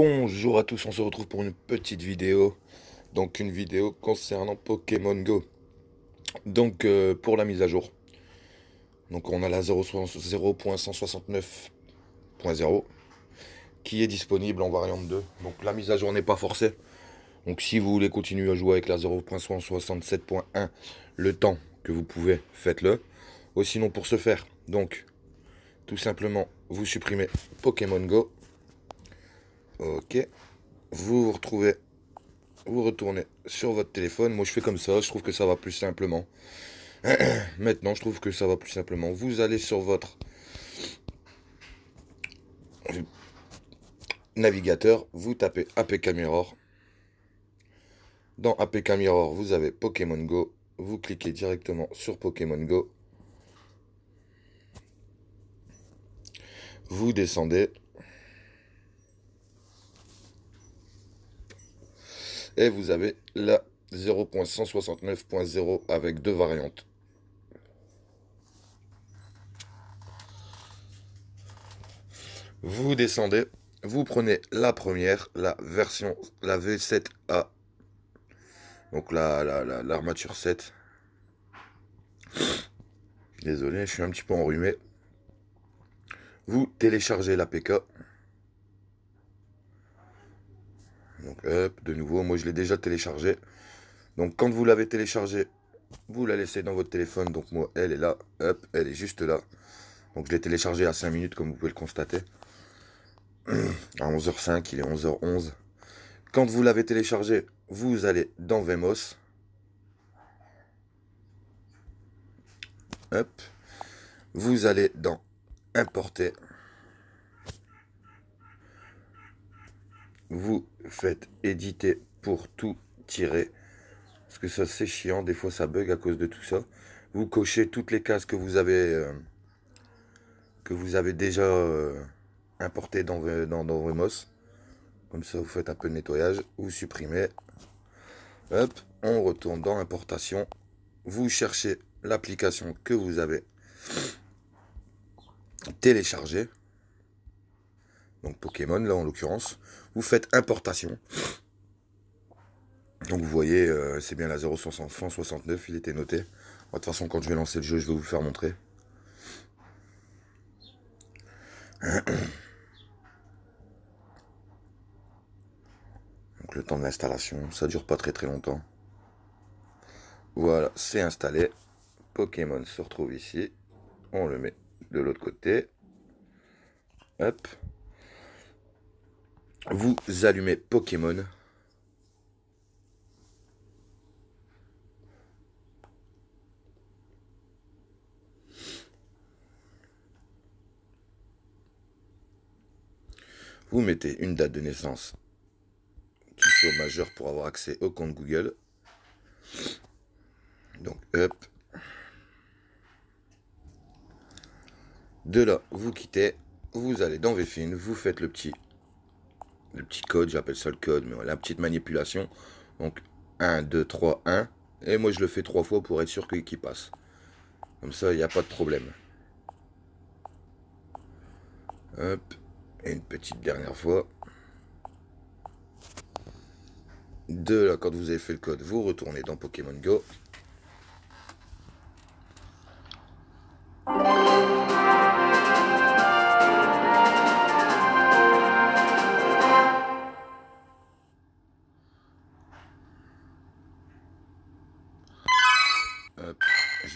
Bonjour à tous, on se retrouve pour une petite vidéo, donc une vidéo concernant Pokémon Go. Donc euh, pour la mise à jour, donc on a la 0.169.0 qui est disponible en variante 2. Donc la mise à jour n'est pas forcée. Donc si vous voulez continuer à jouer avec la 0.167.1 le temps que vous pouvez, faites-le. Ou sinon pour ce faire, donc tout simplement vous supprimez Pokémon Go Ok. Vous vous retrouvez, vous retournez sur votre téléphone. Moi, je fais comme ça. Je trouve que ça va plus simplement. Maintenant, je trouve que ça va plus simplement. Vous allez sur votre navigateur. Vous tapez APK Mirror. Dans APK Mirror, vous avez Pokémon Go. Vous cliquez directement sur Pokémon Go. Vous descendez Et vous avez la 0.169.0 avec deux variantes. Vous descendez, vous prenez la première, la version, la V7A. Donc l'armature la, la, 7. Désolé, je suis un petit peu enrhumé. Vous téléchargez la PK. Donc, hop, de nouveau, moi je l'ai déjà téléchargé. Donc, quand vous l'avez téléchargé, vous la laissez dans votre téléphone. Donc, moi, elle est là. Hop, elle est juste là. Donc, je l'ai téléchargé à 5 minutes, comme vous pouvez le constater. À 11h05, il est 11h11. Quand vous l'avez téléchargé, vous allez dans Vemos. Hop. Vous allez dans Importer. vous faites éditer pour tout tirer. Parce que ça c'est chiant, des fois ça bug à cause de tout ça. Vous cochez toutes les cases que vous avez euh, que vous avez déjà importé euh, importées dans, dans, dans Comme ça vous faites un peu de nettoyage. Vous supprimez. Hop, on retourne dans importation. Vous cherchez l'application que vous avez téléchargée donc Pokémon là en l'occurrence, vous faites importation. Donc vous voyez, euh, c'est bien la 0,69, il était noté. De toute façon, quand je vais lancer le jeu, je vais vous faire montrer. Donc le temps de l'installation, ça dure pas très très longtemps. Voilà, c'est installé. Pokémon se retrouve ici. On le met de l'autre côté. Hop vous allumez Pokémon. Vous mettez une date de naissance qui soit majeur pour avoir accès au compte Google. Donc, hop. De là, vous quittez, vous allez dans VFIN, vous faites le petit le petit code, j'appelle ça le code, mais la petite manipulation. Donc 1, 2, 3, 1. Et moi je le fais trois fois pour être sûr qu'il passe. Comme ça, il n'y a pas de problème. Hop. Et une petite dernière fois. de là, quand vous avez fait le code, vous retournez dans Pokémon Go.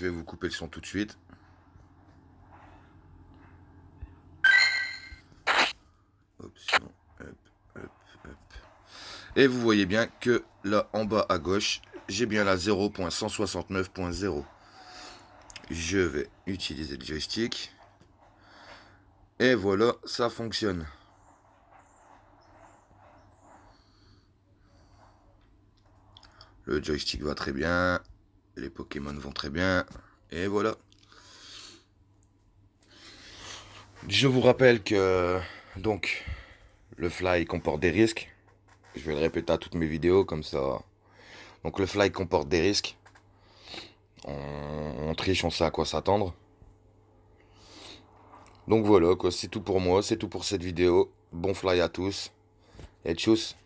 vais vous couper le son tout de suite. Et vous voyez bien que là en bas à gauche, j'ai bien la 0.169.0. Je vais utiliser le joystick. Et voilà, ça fonctionne. Le joystick va très bien les Pokémon vont très bien. Et voilà. Je vous rappelle que donc le fly comporte des risques. Je vais le répéter à toutes mes vidéos comme ça. Donc le fly comporte des risques. On, triche, on sait à quoi s'attendre. Donc voilà quoi, c'est tout pour moi, c'est tout pour cette vidéo. Bon fly à tous. Et tchuss